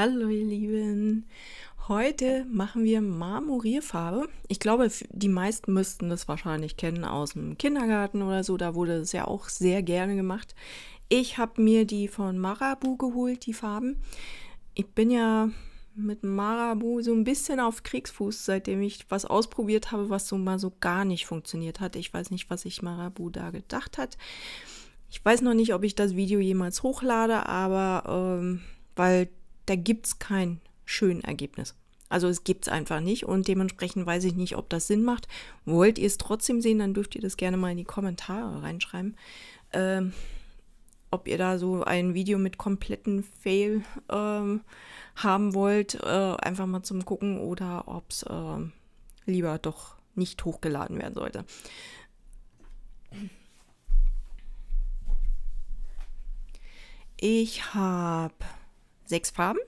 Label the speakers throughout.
Speaker 1: Hallo ihr Lieben. Heute machen wir Marmorierfarbe. Ich glaube, die meisten müssten das wahrscheinlich kennen aus dem Kindergarten oder so. Da wurde es ja auch sehr gerne gemacht. Ich habe mir die von Marabu geholt, die Farben. Ich bin ja mit Marabu so ein bisschen auf Kriegsfuß, seitdem ich was ausprobiert habe, was so mal so gar nicht funktioniert hat. Ich weiß nicht, was sich Marabu da gedacht hat. Ich weiß noch nicht, ob ich das Video jemals hochlade, aber ähm, weil da gibt es kein schönes Ergebnis. Also es gibt es einfach nicht und dementsprechend weiß ich nicht, ob das Sinn macht. Wollt ihr es trotzdem sehen, dann dürft ihr das gerne mal in die Kommentare reinschreiben. Ähm, ob ihr da so ein Video mit kompletten Fail ähm, haben wollt, äh, einfach mal zum Gucken oder ob es äh, lieber doch nicht hochgeladen werden sollte. Ich habe sechs Farben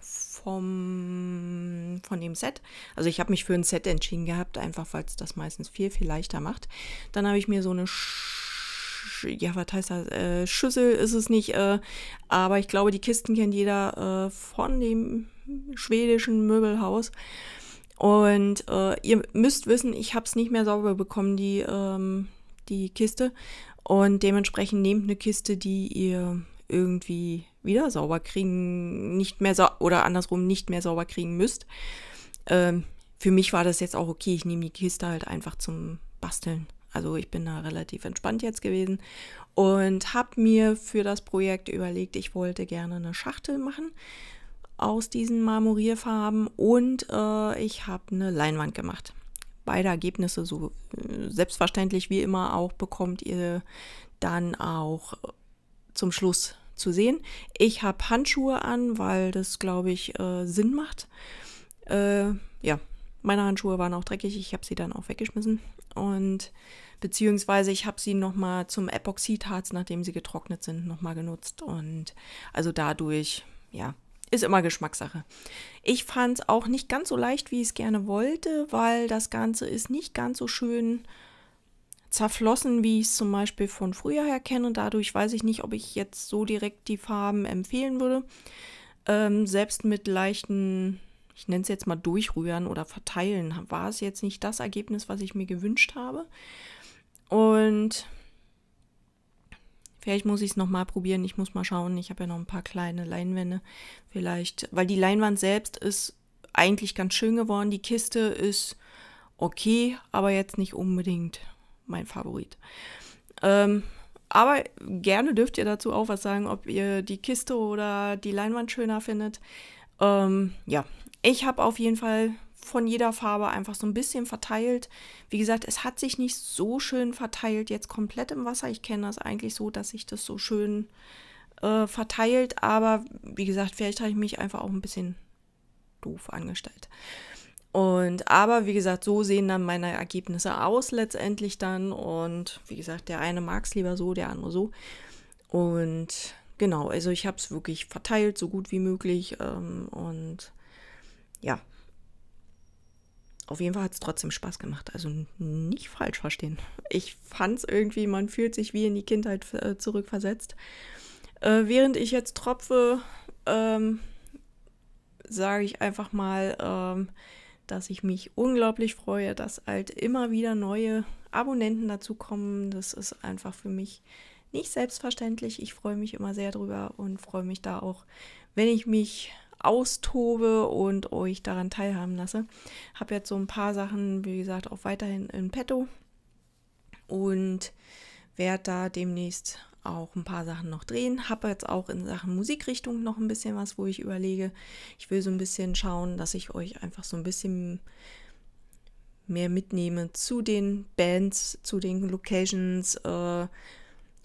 Speaker 1: vom, von dem Set. Also ich habe mich für ein Set entschieden gehabt, einfach weil es das meistens viel, viel leichter macht. Dann habe ich mir so eine Sch ja, was heißt das? Äh, Schüssel ist es nicht, äh, aber ich glaube, die Kisten kennt jeder äh, von dem schwedischen Möbelhaus. Und äh, ihr müsst wissen, ich habe es nicht mehr sauber bekommen, die, ähm, die Kiste. Und dementsprechend nehmt eine Kiste, die ihr irgendwie wieder sauber kriegen, nicht mehr sa oder andersrum nicht mehr sauber kriegen müsst. Ähm, für mich war das jetzt auch okay. Ich nehme die Kiste halt einfach zum Basteln. Also ich bin da relativ entspannt jetzt gewesen und habe mir für das Projekt überlegt, ich wollte gerne eine Schachtel machen aus diesen Marmorierfarben und äh, ich habe eine Leinwand gemacht. Beide Ergebnisse so äh, selbstverständlich wie immer auch bekommt ihr dann auch zum Schluss zu sehen. Ich habe Handschuhe an, weil das, glaube ich, äh, Sinn macht. Äh, ja, meine Handschuhe waren auch dreckig. Ich habe sie dann auch weggeschmissen. Und beziehungsweise ich habe sie nochmal zum Epoxidharz, nachdem sie getrocknet sind, nochmal genutzt. Und also dadurch, ja, ist immer Geschmackssache. Ich fand es auch nicht ganz so leicht, wie ich es gerne wollte, weil das Ganze ist nicht ganz so schön zerflossen, wie ich es zum Beispiel von früher her kenne. Dadurch weiß ich nicht, ob ich jetzt so direkt die Farben empfehlen würde. Ähm, selbst mit leichten, ich nenne es jetzt mal durchrühren oder verteilen, war es jetzt nicht das Ergebnis, was ich mir gewünscht habe. Und Vielleicht muss ich es nochmal probieren. Ich muss mal schauen. Ich habe ja noch ein paar kleine Leinwände. Vielleicht, weil die Leinwand selbst ist eigentlich ganz schön geworden. Die Kiste ist okay, aber jetzt nicht unbedingt mein Favorit. Ähm, aber gerne dürft ihr dazu auch was sagen, ob ihr die Kiste oder die Leinwand schöner findet. Ähm, ja, ich habe auf jeden Fall von jeder Farbe einfach so ein bisschen verteilt. Wie gesagt, es hat sich nicht so schön verteilt jetzt komplett im Wasser. Ich kenne das eigentlich so, dass sich das so schön äh, verteilt. Aber wie gesagt, vielleicht habe ich mich einfach auch ein bisschen doof angestellt. Und aber wie gesagt, so sehen dann meine Ergebnisse aus letztendlich dann. Und wie gesagt, der eine mag es lieber so, der andere so. Und genau, also ich habe es wirklich verteilt, so gut wie möglich. Ähm, und ja, auf jeden Fall hat es trotzdem Spaß gemacht. Also nicht falsch verstehen. Ich fand es irgendwie, man fühlt sich wie in die Kindheit äh, zurückversetzt. Äh, während ich jetzt tropfe, ähm, sage ich einfach mal, ähm, dass ich mich unglaublich freue, dass halt immer wieder neue Abonnenten dazukommen. Das ist einfach für mich nicht selbstverständlich. Ich freue mich immer sehr drüber und freue mich da auch, wenn ich mich austobe und euch daran teilhaben lasse. Habe jetzt so ein paar Sachen, wie gesagt, auch weiterhin in petto und werde da demnächst auch ein paar Sachen noch drehen. Habe jetzt auch in Sachen Musikrichtung noch ein bisschen was, wo ich überlege. Ich will so ein bisschen schauen, dass ich euch einfach so ein bisschen mehr mitnehme zu den Bands, zu den Locations, äh,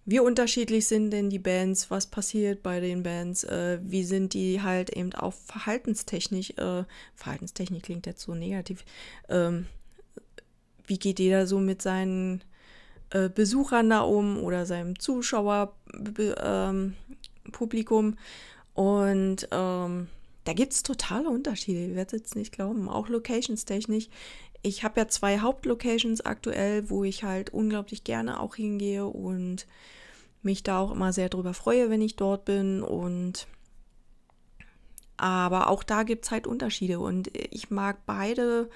Speaker 1: wie unterschiedlich sind denn die Bands, was passiert bei den Bands, äh, wie sind die halt eben auch verhaltenstechnisch, äh, Verhaltenstechnik klingt jetzt so negativ, ähm, wie geht jeder so mit seinen äh, Besucher da oben oder seinem Zuschauerpublikum. Ähm, und ähm, da gibt es totale Unterschiede, ihr werdet es nicht glauben, auch locationstechnisch. Ich habe ja zwei Hauptlocations aktuell, wo ich halt unglaublich gerne auch hingehe und mich da auch immer sehr drüber freue, wenn ich dort bin. Und aber auch da gibt es halt Unterschiede und ich mag beide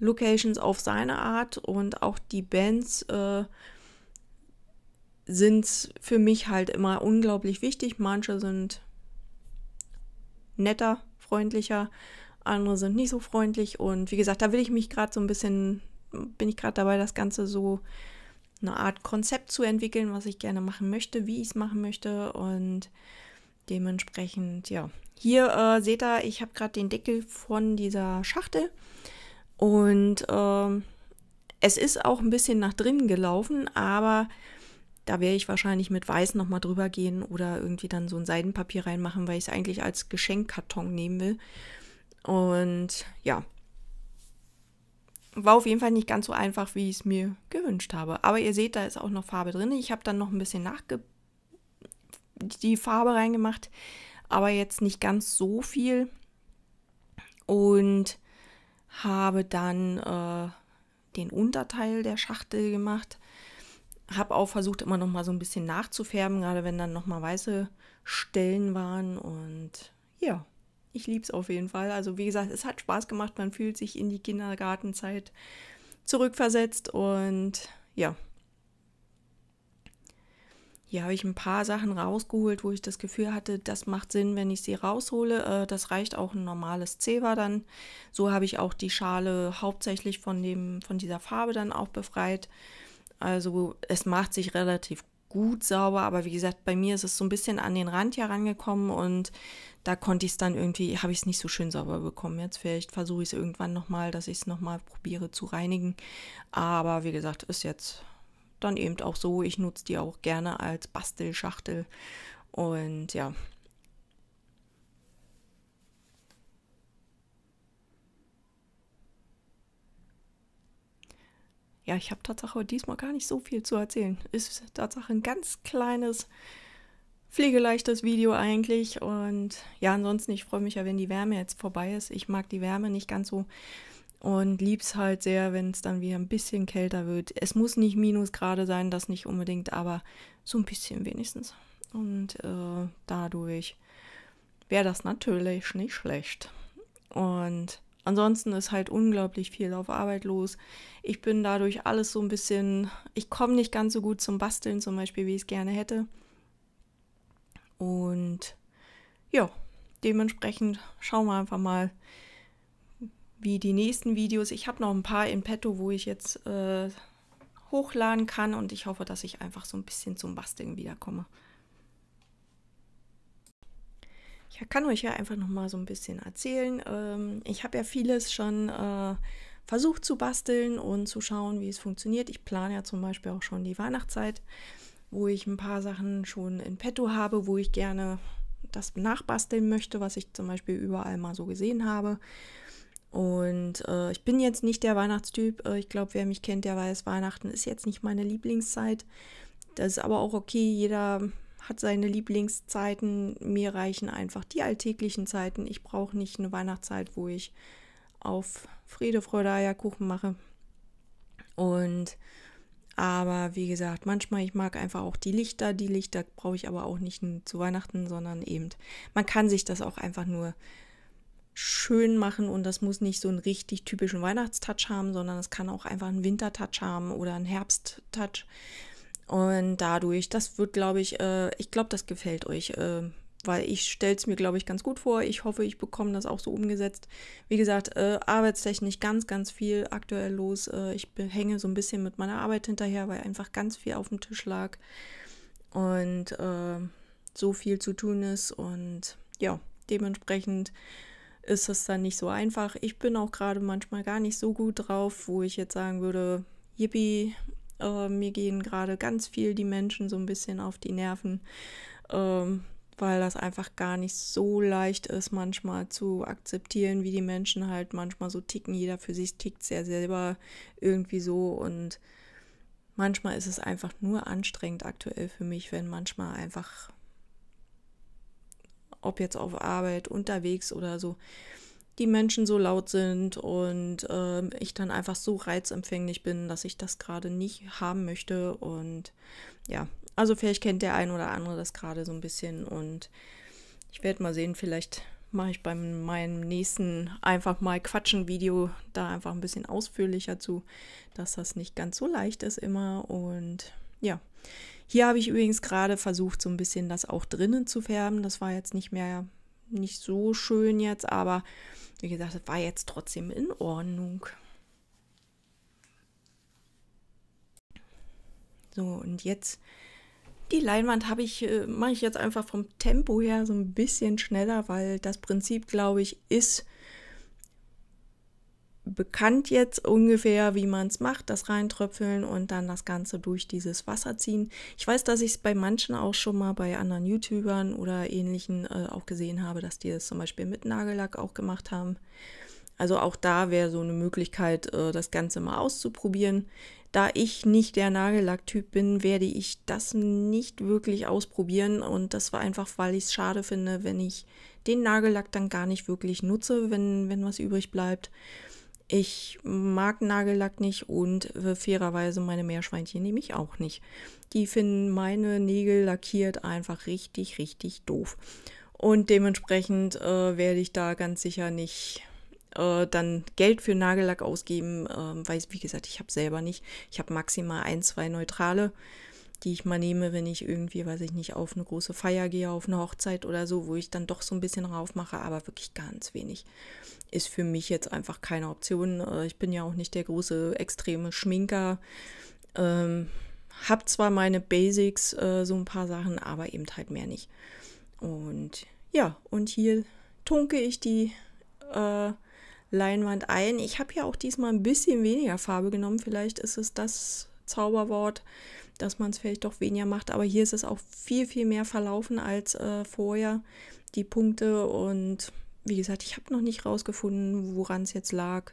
Speaker 1: Locations auf seine Art und auch die Bands äh, sind für mich halt immer unglaublich wichtig. Manche sind netter, freundlicher, andere sind nicht so freundlich und wie gesagt, da will ich mich gerade so ein bisschen, bin ich gerade dabei, das Ganze so eine Art Konzept zu entwickeln, was ich gerne machen möchte, wie ich es machen möchte und dementsprechend, ja. Hier äh, seht ihr, ich habe gerade den Deckel von dieser Schachtel und ähm, es ist auch ein bisschen nach drinnen gelaufen, aber da werde ich wahrscheinlich mit Weiß nochmal drüber gehen oder irgendwie dann so ein Seidenpapier reinmachen, weil ich es eigentlich als Geschenkkarton nehmen will. Und ja, war auf jeden Fall nicht ganz so einfach, wie ich es mir gewünscht habe. Aber ihr seht, da ist auch noch Farbe drin. Ich habe dann noch ein bisschen nachge die Farbe reingemacht, aber jetzt nicht ganz so viel. Und habe dann äh, den Unterteil der Schachtel gemacht, habe auch versucht, immer noch mal so ein bisschen nachzufärben, gerade wenn dann noch mal weiße Stellen waren und ja, ich liebe es auf jeden Fall. Also wie gesagt, es hat Spaß gemacht, man fühlt sich in die Kindergartenzeit zurückversetzt und ja, hier habe ich ein paar Sachen rausgeholt, wo ich das Gefühl hatte, das macht Sinn, wenn ich sie raushole. Äh, das reicht auch ein normales Zewa dann. So habe ich auch die Schale hauptsächlich von, dem, von dieser Farbe dann auch befreit. Also es macht sich relativ gut sauber, aber wie gesagt, bei mir ist es so ein bisschen an den Rand herangekommen und da konnte ich es dann irgendwie, habe ich es nicht so schön sauber bekommen. Jetzt vielleicht versuche ich es irgendwann nochmal, dass ich es nochmal probiere zu reinigen. Aber wie gesagt, ist jetzt dann eben auch so. Ich nutze die auch gerne als Bastelschachtel. Und ja, ja, ich habe Tatsache diesmal gar nicht so viel zu erzählen. Ist Tatsache ein ganz kleines, pflegeleichtes Video eigentlich. Und ja, ansonsten, ich freue mich ja, wenn die Wärme jetzt vorbei ist. Ich mag die Wärme nicht ganz so und lieb's halt sehr, wenn es dann wieder ein bisschen kälter wird. Es muss nicht Minusgrade sein, das nicht unbedingt, aber so ein bisschen wenigstens. Und äh, dadurch wäre das natürlich nicht schlecht. Und ansonsten ist halt unglaublich viel auf Arbeit los. Ich bin dadurch alles so ein bisschen, ich komme nicht ganz so gut zum Basteln zum Beispiel, wie ich es gerne hätte. Und ja, dementsprechend schauen wir einfach mal, wie die nächsten Videos. Ich habe noch ein paar in petto, wo ich jetzt äh, hochladen kann und ich hoffe, dass ich einfach so ein bisschen zum Basteln wiederkomme. Ich kann euch ja einfach noch mal so ein bisschen erzählen. Ähm, ich habe ja vieles schon äh, versucht zu basteln und zu schauen, wie es funktioniert. Ich plane ja zum Beispiel auch schon die Weihnachtszeit, wo ich ein paar Sachen schon in petto habe, wo ich gerne das nachbasteln möchte, was ich zum Beispiel überall mal so gesehen habe. Und äh, ich bin jetzt nicht der Weihnachtstyp. Äh, ich glaube, wer mich kennt, der weiß, Weihnachten ist jetzt nicht meine Lieblingszeit. Das ist aber auch okay. Jeder hat seine Lieblingszeiten. Mir reichen einfach die alltäglichen Zeiten. Ich brauche nicht eine Weihnachtszeit, wo ich auf Friede, Freude, Eierkuchen mache. Und aber wie gesagt, manchmal, ich mag einfach auch die Lichter. Die Lichter brauche ich aber auch nicht zu Weihnachten, sondern eben, man kann sich das auch einfach nur schön machen und das muss nicht so einen richtig typischen Weihnachtstouch haben, sondern es kann auch einfach einen Wintertouch haben oder einen Herbsttouch. Und dadurch, das wird, glaube ich, äh, ich glaube, das gefällt euch, äh, weil ich stelle es mir, glaube ich, ganz gut vor. Ich hoffe, ich bekomme das auch so umgesetzt. Wie gesagt, äh, arbeitstechnisch ganz, ganz viel aktuell los. Äh, ich hänge so ein bisschen mit meiner Arbeit hinterher, weil einfach ganz viel auf dem Tisch lag und äh, so viel zu tun ist. Und ja, dementsprechend ist es dann nicht so einfach. Ich bin auch gerade manchmal gar nicht so gut drauf, wo ich jetzt sagen würde, yippie, äh, mir gehen gerade ganz viel die Menschen so ein bisschen auf die Nerven, ähm, weil das einfach gar nicht so leicht ist, manchmal zu akzeptieren, wie die Menschen halt manchmal so ticken. Jeder für sich tickt sehr selber irgendwie so und manchmal ist es einfach nur anstrengend aktuell für mich, wenn manchmal einfach ob jetzt auf Arbeit, unterwegs oder so, die Menschen so laut sind und äh, ich dann einfach so reizempfänglich bin, dass ich das gerade nicht haben möchte. Und ja, also vielleicht kennt der ein oder andere das gerade so ein bisschen und ich werde mal sehen, vielleicht mache ich bei meinem nächsten einfach mal quatschen Video da einfach ein bisschen ausführlicher zu, dass das nicht ganz so leicht ist immer und ja. Hier habe ich übrigens gerade versucht, so ein bisschen das auch drinnen zu färben. Das war jetzt nicht mehr, nicht so schön jetzt, aber wie gesagt, es war jetzt trotzdem in Ordnung. So, und jetzt die Leinwand habe ich, äh, mache ich jetzt einfach vom Tempo her so ein bisschen schneller, weil das Prinzip, glaube ich, ist, bekannt jetzt ungefähr, wie man es macht, das reintröpfeln und dann das Ganze durch dieses Wasser ziehen. Ich weiß, dass ich es bei manchen auch schon mal bei anderen YouTubern oder ähnlichen äh, auch gesehen habe, dass die das zum Beispiel mit Nagellack auch gemacht haben. Also auch da wäre so eine Möglichkeit, äh, das Ganze mal auszuprobieren. Da ich nicht der Nagellack-Typ bin, werde ich das nicht wirklich ausprobieren und das war einfach, weil ich es schade finde, wenn ich den Nagellack dann gar nicht wirklich nutze, wenn, wenn was übrig bleibt. Ich mag Nagellack nicht und fairerweise meine Meerschweinchen nehme ich auch nicht. Die finden meine Nägel lackiert einfach richtig, richtig doof. Und dementsprechend äh, werde ich da ganz sicher nicht äh, dann Geld für Nagellack ausgeben, äh, weil, wie gesagt, ich habe selber nicht. Ich habe maximal ein, zwei neutrale die ich mal nehme, wenn ich irgendwie, weiß ich nicht, auf eine große Feier gehe, auf eine Hochzeit oder so, wo ich dann doch so ein bisschen raufmache, aber wirklich ganz wenig. Ist für mich jetzt einfach keine Option. Äh, ich bin ja auch nicht der große extreme Schminker. Ähm, hab zwar meine Basics, äh, so ein paar Sachen, aber eben halt mehr nicht. Und ja, und hier tunke ich die äh, Leinwand ein. Ich habe ja auch diesmal ein bisschen weniger Farbe genommen. Vielleicht ist es das Zauberwort, dass man es vielleicht doch weniger macht. Aber hier ist es auch viel, viel mehr verlaufen als äh, vorher, die Punkte. Und wie gesagt, ich habe noch nicht rausgefunden, woran es jetzt lag.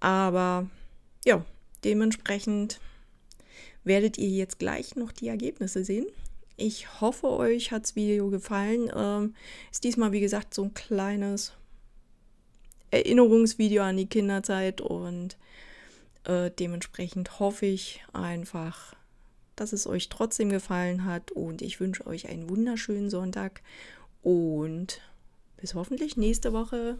Speaker 1: Aber ja, dementsprechend werdet ihr jetzt gleich noch die Ergebnisse sehen. Ich hoffe, euch hat das Video gefallen. Ähm, ist diesmal, wie gesagt, so ein kleines Erinnerungsvideo an die Kinderzeit und äh, dementsprechend hoffe ich einfach, dass es euch trotzdem gefallen hat und ich wünsche euch einen wunderschönen Sonntag und bis hoffentlich nächste Woche.